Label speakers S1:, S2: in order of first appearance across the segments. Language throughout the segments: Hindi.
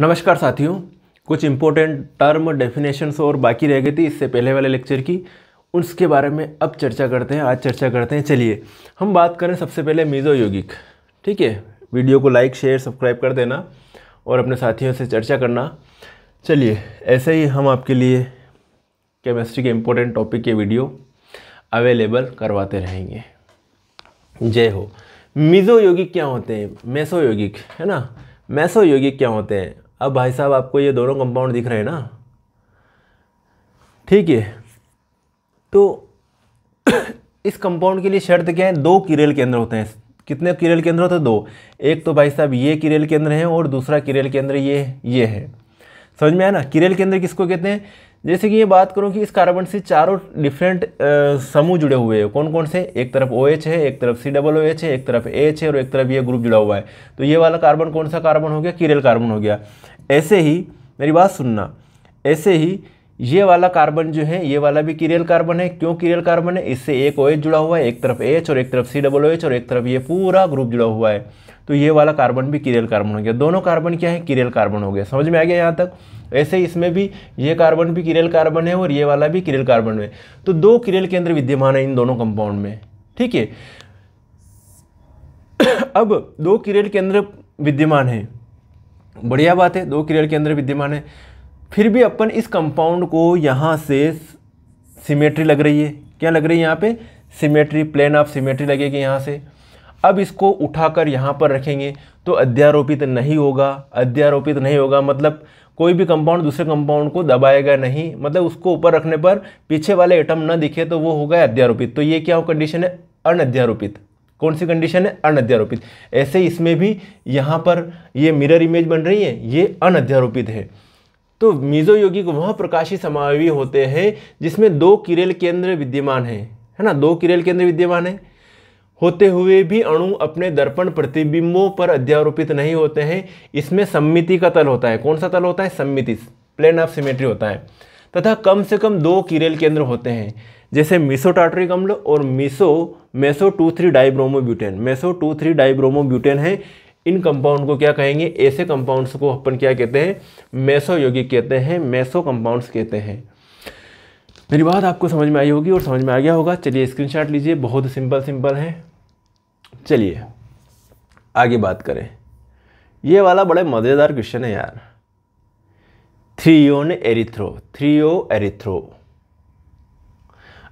S1: नमस्कार साथियों कुछ इम्पोर्टेंट टर्म डेफिनेशंस और बाकी रह गई थी इससे पहले वाले लेक्चर की उसके बारे में अब चर्चा करते हैं आज चर्चा करते हैं चलिए हम बात करें सबसे पहले मीज़ो यौगिक ठीक है वीडियो को लाइक शेयर सब्सक्राइब कर देना और अपने साथियों से चर्चा करना चलिए ऐसे ही हम आपके लिए केमिस्ट्री के इम्पोर्टेंट टॉपिक के वीडियो अवेलेबल करवाते रहेंगे जय हो मीज़ो यौगिक क्या होते हैं मेसो यौगिक है ना मैसो यौगिक क्या होते हैं अब भाई साहब आपको ये दोनों कंपाउंड दिख रहे हैं ना ठीक है तो इस कंपाउंड के लिए शर्त क्या है दो किरेल केंद्र होते हैं कितने किरेल केंद्र होते हैं दो एक तो भाई साहब ये किरेल केंद्र है और दूसरा किरेल केंद्र ये ये है समझ में आया ना किरेल केंद्र किसको कहते हैं जैसे कि ये बात करूँ कि इस कार्बन से चारों डिफरेंट समूह जुड़े हुए हैं कौन कौन से एक तरफ ओ OH है एक तरफ सी डबल ओ है एक तरफ एच है और एक तरफ ये ग्रुप जुड़ा हुआ है तो ये वाला कार्बन कौन सा कार्बन हो गया कीरल कार्बन हो गया ऐसे ही मेरी बात सुनना ऐसे ही ये वाला कार्बन जो है ये वाला भी किरियल कार्बन है क्यों किरियल कार्बन है इससे एक ओ OH जुड़ा हुआ है एक तरफ एच और एक तरफ सी डबल ओ OH और एक तरफ ये पूरा ग्रुप जुड़ा हुआ है तो ये वाला कार्बन भी किरियल कार्बन हो गया दोनों कार्बन क्या है किरियल कार्बन हो गया समझ में आ गया यहाँ तक ऐसे इसमें भी ये कार्बन भी किरियल कार्बन है और ये वाला भी किरियल कार्बन है तो दो किरियल केंद्र विद्यमान है इन दोनों कंपाउंड में ठीक है अब दो किरियल केंद्र विद्यमान है बढ़िया बात है दो किरियल केंद्र विद्यमान है फिर भी अपन इस कंपाउंड को यहाँ से सिमेट्री लग रही है क्या लग रही है यहाँ पे सिमेट्री प्लेन ऑफ सिमेट्री लगेगी यहाँ से अब इसको उठाकर यहाँ पर रखेंगे तो अध्यारोपित नहीं होगा अध्यारोपित नहीं होगा मतलब कोई भी कंपाउंड दूसरे कंपाउंड को दबाएगा नहीं मतलब उसको ऊपर रखने पर पीछे वाले एटम ना दिखे तो वो होगा अध्यारोपित तो ये क्या हो कंडीशन है अनध्यारोपित कौन सी कंडीशन है अनध्यारोपित ऐसे इसमें भी यहाँ पर ये मिरर इमेज बन रही है ये अनध्यारोपित है तो मीजो योगिक वह प्रकाशी समावी होते हैं जिसमें दो किरेल केंद्र विद्यमान है है ना दो किरेल केंद्र विद्यमान है होते हुए भी अणु अपने दर्पण प्रतिबिंबों पर अध्यारोपित नहीं होते हैं इसमें सम्मिति का तल होता है कौन सा तल होता है सम्मिति प्लेन ऑफ सिमेट्री होता है तथा कम से कम दो किरेल केंद्र होते हैं जैसे मिसो टाटरिक अम्ल और meso meso two three dibromobutane meso two three dibromobutane है इन कंपाउंड को क्या कहेंगे ऐसे कंपाउंड्स को अपन क्या कहते हैं मेसो यौगिक कहते हैं मेसो कंपाउंड्स कहते हैं मेरी बात आपको समझ में आई होगी और समझ में आ गया होगा चलिए स्क्रीनशॉट लीजिए बहुत सिंपल सिंपल है चलिए आगे बात करें ये वाला बड़े मज़ेदार क्वेश्चन है यार थ्रियोन एरिथ्रो थ्रियो एरिथ्रो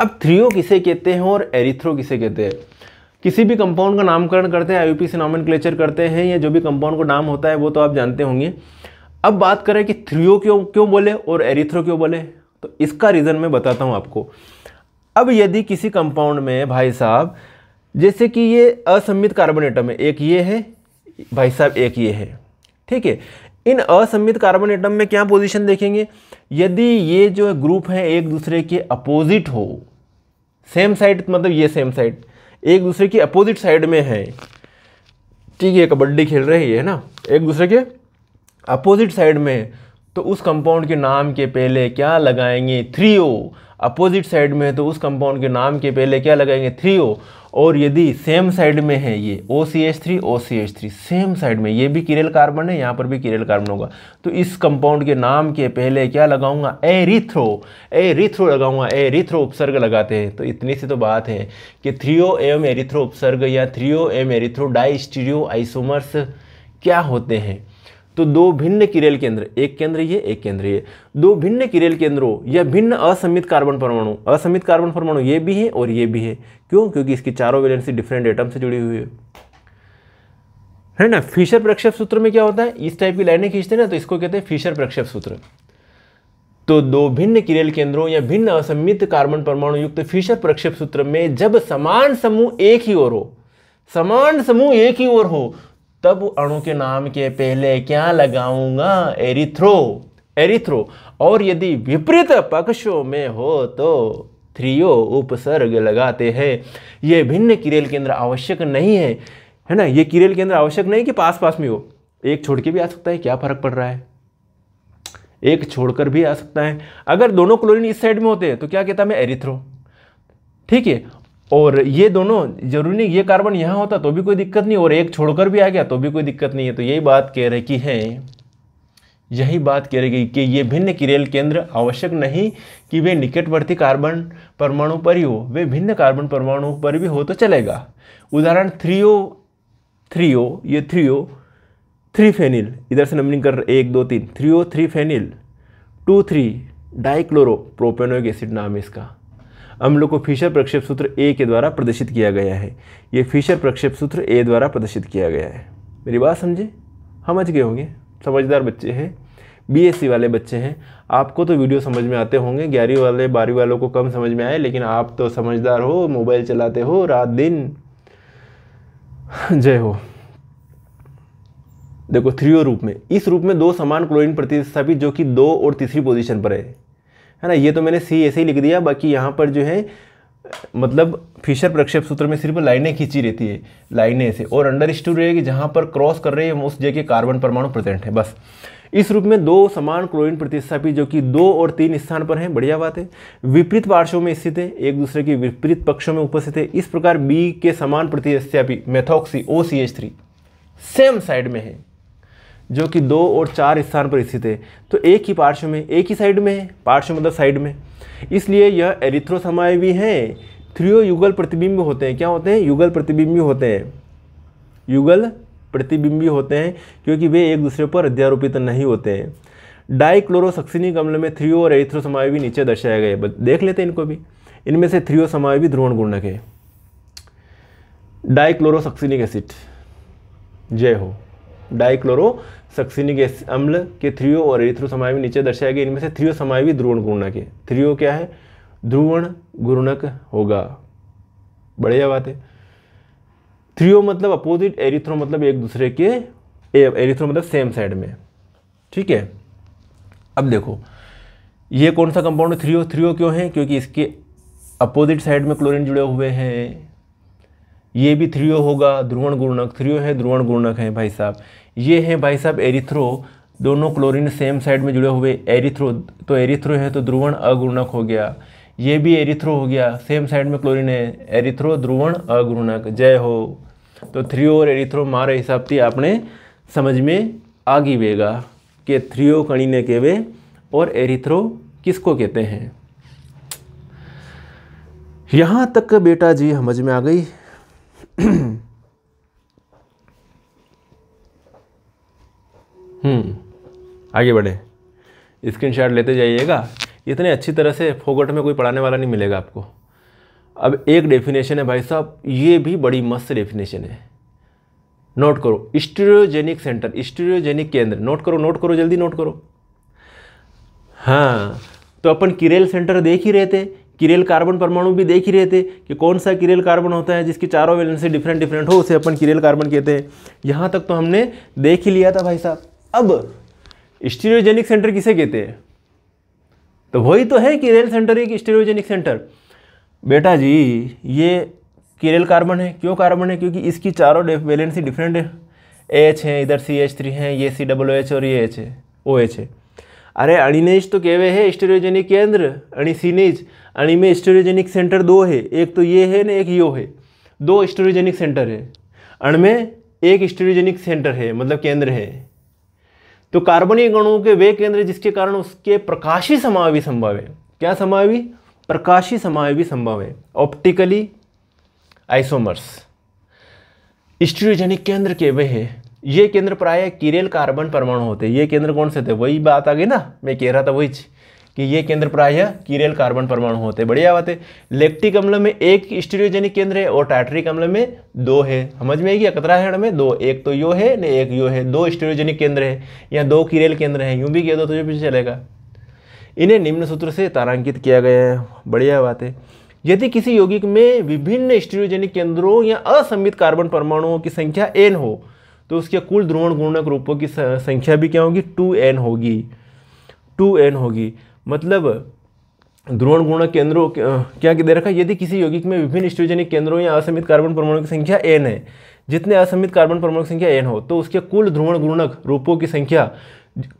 S1: अब थ्रियो किसे कहते हैं और एरिथ्रो किसे कहते हैं किसी भी कंपाउंड का नामकरण करते हैं आई यू पी करते हैं या जो भी कंपाउंड का नाम होता है वो तो आप जानते होंगे अब बात करें कि थ्रियो क्यों क्यों बोले और एरिथ्रो क्यों बोले तो इसका रीज़न मैं बताता हूँ आपको अब यदि किसी कंपाउंड में भाई साहब जैसे कि ये असम्मित कार्बन एटम है एक ये है भाई साहब एक ये है ठीक है इन असम्मित कार्बन एटम में क्या पोजीशन देखेंगे यदि ये जो ग्रुप हैं एक दूसरे के अपोजिट हो सेम साइड मतलब ये सेम साइड एक दूसरे की अपोजिट साइड में है ठीक है कबड्डी खेल ये है ना एक दूसरे के अपोजिट साइड में है तो उस कंपाउंड के नाम के पहले क्या लगाएंगे थ्री ओ अपोजिट साइड में है तो उस कंपाउंड के नाम के पहले क्या लगाएंगे थ्री ओ और यदि सेम साइड में है ये O C H three O C H three same side में ये भी किरेल कार्बन है यहाँ पर भी किरेल कार्बन होगा तो इस कंपाउंड के नाम के पहले क्या लगाऊंगा ए रिथ्रो लगाऊंगा ए रिथ्रो उपसर्ग लगाते हैं तो इतनी सी तो बात है कि थ्री ओ एम एरिथ्रो उपसर्ग या थ्री ओ एम एरिथ्रो स्टीरियो आइसोमर्स क्या होते हैं तो दो भिन्न किरेल केंद्र एक केंद्र ये एक केंद्र ये दो भिन्न किरेल केंद्रों या भिन्न असमित कार्बन परमाणु असमित कार्बन परमाणु ये भी है और ये भी है क्यों क्योंकि इसकी चारों वैलेंसी डिफरेंट एटम से जुड़ी हुई है है ना फिशर प्रक्षेप सूत्र में क्या होता है इस टाइप की लाइनें खींचते हैं ना तो इसको कहते हैं फिशर प्रक्षेप सूत्र तो दो भिन्न किरेल केंद्रों या भिन्न असमित कार्बन परमाणु युक्त फिशर प्रक्षेप सूत्र में जब समान समूह एक ही ओर हो समान समूह एक ही ओर हो तब अणु के नाम के पहले क्या लगाऊंगा एरिथ्रो एरिथ्रो और यदि विपरीत पक्षों में हो तो थ्रियो उपसर्ग लगाते हैं ये भिन्न किरेल केंद्र आवश्यक नहीं है है ना ये किरेल केंद्र आवश्यक नहीं कि पास पास में हो एक छोड़ के भी आ सकता है क्या फर्क पड़ रहा है एक छोड़कर भी आ सकता है अगर दोनों क्लोरीन इस साइड में होते हैं तो क्या कहता मैं एरिथ्रो ठीक है और ये दोनों जरूरी नहीं ये कार्बन यहाँ होता तो भी कोई दिक्कत नहीं और एक छोड़कर भी आ गया तो भी कोई दिक्कत नहीं है तो यही बात कह रही कि है यही बात कह रही कि ये भिन्न किरेल केंद्र आवश्यक नहीं कि वे निकटवर्ती कार्बन परमाणु पर ही हो वे भिन्न कार्बन परमाणु पर भी हो तो चलेगा उदाहरण थ्री ओ थ्री ओ ये थ्री ओ थ्री फेनिल इधर से नंबरिंग कर एक दो तीन threo three phenyl two three dichloro propanoic acid नाम है इसका अम्ल को फिशर प्रक्षेप सूत्र ए के द्वारा प्रदर्शित किया गया है ये फिशर प्रक्षेप सूत्र ए द्वारा प्रदर्शित किया गया है मेरी बात समझे समझ गए होंगे समझदार बच्चे हैं बी वाले बच्चे हैं आपको तो वीडियो समझ में आते होंगे ग्यारहवीं वाले बारहवीं वालों को कम समझ में आए लेकिन आप तो समझदार हो मोबाइल चलाते हो रात दिन जय हो देखो थ्रियो रूप में इस रूप में दो समान क्लोरीन प्रतिस्थापित जो कि दो और तीसरी पोजीशन पर है है ना ये तो मैंने सी ऐसे ही लिख दिया बाकी यहाँ पर जो है मतलब फिशर प्रक्षेप सूत्र में सिर्फ लाइनें खींची रहती है लाइनें ऐसे और अंडर रहे रहेगी जहाँ पर क्रॉस कर रहे हैं उस जगह कार्बन परमाणु प्रेजेंट है बस इस रूप में दो समान क्लोरीन प्रतिस्थापी जो कि दो और तीन स्थान पर हैं बढ़िया बात है विपरीत पार्श्वों में स्थित है एक दूसरे के विपरीत पक्षों में उपस्थित है इस प्रकार बी के समान प्रतिस्थापी methoxy O C H three same side में है जो कि दो और चार स्थान पर स्थित है तो एक ही पार्श्व में एक ही साइड में है पार्श्व मतलब साइड में इसलिए यह समय भी हैं थ्रियो युगल प्रतिबिंब होते हैं क्या होते हैं युगल प्रतिबिंबी होते हैं युगल प्रतिबिंबी होते हैं क्योंकि वे एक दूसरे पर अध्यारोपित नहीं होते हैं डाइक्लोरोसक्सिनी कमल में थ्रियो और समय भी नीचे दर्शाया गया देख लेते हैं इनको भी इनमें से थ्रियो समय भी ध्रुवण गुणक है डाइक्लोरोसक्सिनिक एसिड जय हो डाइक्लोरो सक्सिनिक अम्ल के थ्रियो और एरिथ्रोसमावी नीचे दर्शाया गया इनमें से थ्रियो समायवी ध्रुवण गुणक है थ्रियो क्या है ध्रुवण गुणक होगा बढ़िया बात है थ्रियो मतलब अपोजिट एरिथ्रो मतलब एक दूसरे के एरिथ्रो मतलब सेम साइड में ठीक है अब देखो ये कौन सा कंपाउंड थ्रियो थ्रियो क्यों है क्योंकि इसके अपोजिट साइड में क्लोरीन जुड़े हुए हैं ये भी थ्रियो होगा ध्रुवण गुणक थ्रियो है ध्रुवण गुणक है भाई साहब ये है भाई साहब एरिथ्रो दोनों क्लोरीन सेम साइड में जुड़े हुए एरिथ्रो तो एरिथ्रो है तो ध्रुवण अगुणक हो गया ये भी एरिथ्रो हो गया सेम साइड में क्लोरीन है एरिथ्रो ध्रुवण अगुणक जय हो तो थ्रियो और एरिथ्रो मारे हिसाब से आपने समझ में आ गई वेगा कि थ्रियो ने केवे और एरिथ्रो किसको कहते हैं यहाँ तक बेटा जी समझ में आ गई हम्म, आगे बढ़े स्क्रीनशॉट लेते जाइएगा इतने अच्छी तरह से फोकट में कोई पढ़ाने वाला नहीं मिलेगा आपको अब एक डेफिनेशन है भाई साहब ये भी बड़ी मस्त डेफिनेशन है नोट करो स्टीरियोजेनिक सेंटर स्टीरियोजेनिक केंद्र नोट करो नोट करो जल्दी नोट करो हाँ तो अपन किरेल सेंटर देख ही रहे थे किरेल कार्बन परमाणु भी देख ही रहे थे कि कौन सा किरेल कार्बन होता है जिसकी चारों वैलेंसी डिफरेंट डिफरेंट हो उसे अपन किरेल कार्बन कहते हैं यहाँ तक तो हमने देख ही लिया था भाई साहब अब स्टीरियोजेनिक सेंटर किसे कहते हैं तो वही तो है किरेल सेंटर एक स्टेरोजेनिक सेंटर बेटा जी ये किरेल कार्बन है क्यों कार्बन है क्योंकि इसकी चारों वैलेंसी डिफरेंट एच है इधर सी एच थ्री है ये सी डब्लू एच और ये एच है ओ एच है अरे अणिनेज तो कहे है स्टेरियोजेनिक केंद्र अणिसीनेज अणि में स्टेरियोजेनिक सेंटर दो है एक तो ये है ना एक यो है दो स्टेरियोजेनिक सेंटर है अण में एक स्टेरियोजेनिक सेंटर है मतलब केंद्र है तो कार्बनिक गणों के वे केंद्र जिसके कारण उसके प्रकाशी समावी संभव है क्या समावी प्रकाशी समावी संभव है ऑप्टिकली आइसोमर्स स्टेरियोजेनिक केंद्र के वे है ये केंद्र प्राय किरेल कार्बन परमाणु होते ये केंद्र कौन से थे वही बात आ गई ना मैं कह रहा था वही कि ये केंद्र प्राय किरेल कार्बन परमाणु होते बढ़िया बात है लेप्टिक अम्ल में एक स्टीरियोजेनिक केंद्र है और टाइट्रिक अम्ल में दो है समझ में आएगी कतरा हेड में दो एक तो यो है न एक यो है दो स्टीरियोजेनिक केंद्र है या दो किरेल केंद्र है यूं भी कह दो तुझे तो पीछे चलेगा इन्हें निम्न सूत्र से तारांकित किया गया है बढ़िया बात है यदि किसी यौगिक में विभिन्न स्टीरियोजेनिक केंद्रों या असंबित कार्बन परमाणुओं की संख्या एन हो तो उसके कुल ध्रुवण गुणक रूपों की संख्या भी क्या होगी टू एन होगी टू एन होगी मतलब ध्रुवण गुणक केंद्रों क्या दे रखा यदि किसी यौगिक में विभिन्न स्टोजनिक केंद्रों या असमित कार्बन परमाणु की संख्या एन है जितने असमित कार्बन परमाणु की संख्या एन हो तो उसके कुल ध्रुवण गुणक रूपों की संख्या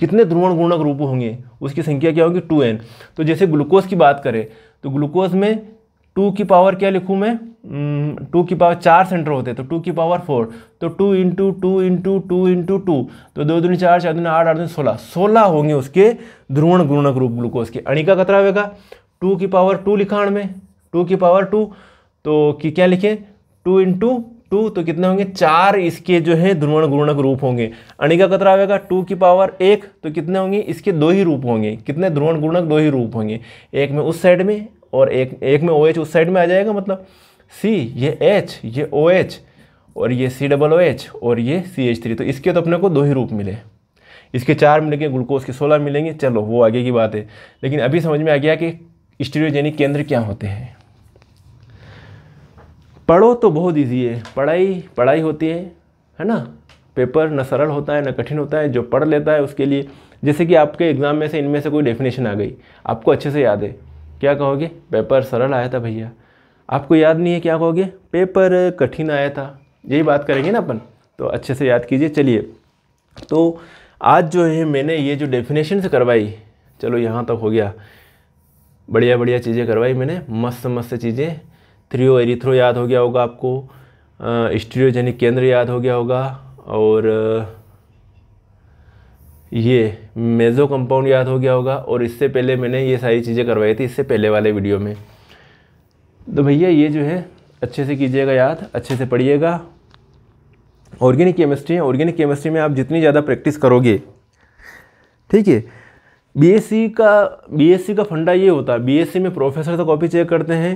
S1: कितने ध्रुवण गुणक रूप होंगे उसकी संख्या क्या होगी टू एन तो जैसे ग्लूकोज की बात करें तो ग्लूकोज में टू की पावर क्या लिखूँ मैं टू की पावर चार सेंटर होते हैं तो टू की पावर फोर तो two into two into two into two तो दो दून चार चार दूनी आठ आठ दून सोलह सोलह होंगे उसके ध्रुवण गुणक रूप ग्लूकोज के अणिका कतरा होगा टू की पावर टू लिखा में टू की पावर टू तो कि क्या लिखें टू इंटू टू तो कितने होंगे चार इसके जो है ध्रुवण गुणक रूप होंगे अणिका कतरा आएगा टू की पावर एक तो कितने होंगे इसके दो ही रूप होंगे कितने ध्रुवण गुणक दो ही रूप होंगे एक में उस साइड में और एक एक में ओ OH एच उस साइड में आ जाएगा मतलब सी ये एच ये ओ OH, एच और ये सी डबल ओ एच और ये सी एच थ्री तो इसके तो अपने को दो ही रूप मिले इसके चार मिलेंगे ग्लूकोज के सोलह मिलेंगे चलो वो आगे की बात है लेकिन अभी समझ में आ गया कि स्टीरियोजेनिक केंद्र क्या होते हैं पढ़ो तो बहुत ईजी है पढ़ाई पढ़ाई होती है है ना पेपर न सरल होता है न कठिन होता है जो पढ़ लेता है उसके लिए जैसे कि आपके एग्ज़ाम में से इनमें से कोई डेफिनेशन आ गई आपको अच्छे से याद है क्या कहोगे पेपर सरल आया था भैया आपको याद नहीं है क्या कहोगे पेपर कठिन आया था यही बात करेंगे ना अपन तो अच्छे से याद कीजिए चलिए तो आज जो है मैंने ये जो डेफिनेशन से करवाई चलो यहाँ तक हो गया बढ़िया बढ़िया चीज़ें करवाई मैंने मस्त मस्त चीज़ें थ्रियो एरीथ्रो याद हो गया होगा आपको स्टीरियोजेनिक केंद्र याद हो गया होगा और ये मेज़ो कंपाउंड याद हो गया होगा और इससे पहले मैंने ये सारी चीज़ें करवाई थी इससे पहले वाले वीडियो में तो भैया ये जो है अच्छे से कीजिएगा याद अच्छे से पढ़िएगा ऑर्गेनिक केमिस्ट्री है ऑर्गेनिक केमिस्ट्री में आप जितनी ज़्यादा प्रैक्टिस करोगे ठीक है बीएससी का बीएससी का फंडा ये होता है बीएससी में प्रोफेसर तो कॉपी चेक करते हैं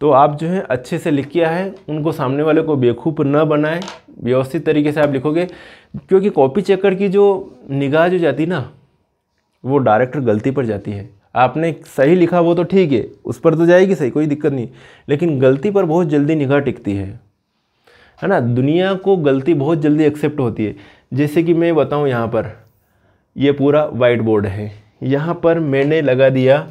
S1: तो आप जो है अच्छे से लिख किया है उनको सामने वाले को बेखूब न बनाएं व्यवस्थित तरीके से आप लिखोगे क्योंकि कॉपी चेकर की जो निगाह जो जाती ना वो डायरेक्टर गलती पर जाती है आपने सही लिखा वो तो ठीक है उस पर तो जाएगी सही कोई दिक्कत नहीं लेकिन गलती पर बहुत जल्दी निगाह टिकती है है ना दुनिया को गलती बहुत जल्दी एक्सेप्ट होती है जैसे कि मैं बताऊँ यहाँ पर ये पूरा वाइट बोर्ड है यहाँ पर मैंने लगा दिया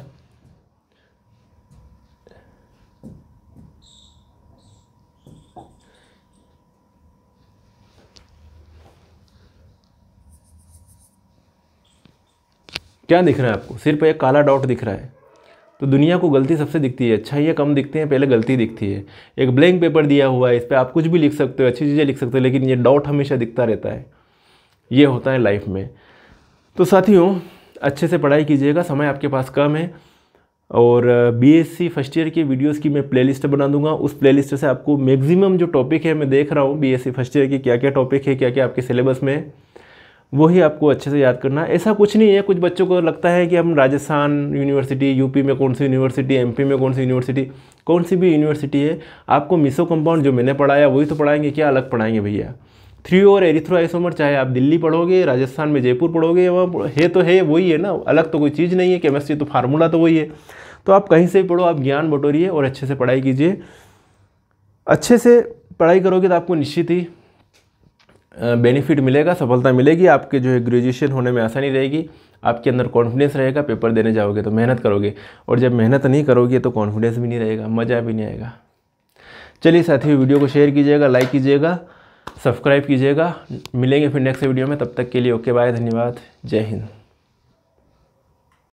S1: क्या दिख रहा है आपको सिर्फ एक काला डॉट दिख रहा है तो दुनिया को गलती सबसे दिखती है अच्छा ये कम दिखते हैं पहले गलती दिखती है एक ब्लैंक पेपर दिया हुआ है इस पर आप कुछ भी लिख सकते हो अच्छी चीज़ें लिख सकते हो लेकिन ये डाउट हमेशा दिखता रहता है ये होता है लाइफ में तो साथियों अच्छे से पढ़ाई कीजिएगा समय आपके पास कम है और बीएससी फर्स्ट ईयर की वीडियोस की मैं प्लेलिस्ट बना दूंगा उस प्लेलिस्ट से आपको मैक्सिमम जो टॉपिक है मैं देख रहा हूँ बीएससी फर्स्ट ईयर के क्या क्या टॉपिक है क्या क्या आपके सिलेबस में वही आपको अच्छे से याद करना है ऐसा कुछ नहीं है कुछ बच्चों को लगता है कि हम राजस्थान यूनिवर्सिटी यूपी में कौन सी यूनिवर्सिटी एमपी में कौन सी यूनिवर्सिटी कौन सी भी यूनिवर्सिटी है आपको मिसो कंपाउंड जो मैंने पढ़ाया वही तो पढ़ाएंगे क्या अलग पढ़ाएंगे भैया थ्री और आइसोमर चाहे आप दिल्ली पढ़ोगे राजस्थान में जयपुर पढ़ोगे वहाँ है तो है वही है ना अलग तो कोई चीज़ नहीं है केमिस्ट्री तो फार्मूला तो वही है तो आप कहीं से भी पढ़ो आप ज्ञान बटोरिए और अच्छे से पढ़ाई कीजिए अच्छे से पढ़ाई करोगे तो आपको निश्चित ही बेनिफिट मिलेगा सफलता मिलेगी आपके जो है ग्रेजुएशन होने में आसानी रहेगी आपके अंदर कॉन्फिडेंस रहेगा पेपर देने जाओगे तो मेहनत करोगे और जब मेहनत नहीं करोगे तो कॉन्फिडेंस भी नहीं रहेगा मज़ा भी नहीं आएगा चलिए साथियों वीडियो को शेयर कीजिएगा लाइक कीजिएगा सब्सक्राइब कीजिएगा मिलेंगे फिर नेक्स्ट वीडियो में तब तक के लिए ओके बाय धन्यवाद जय हिंद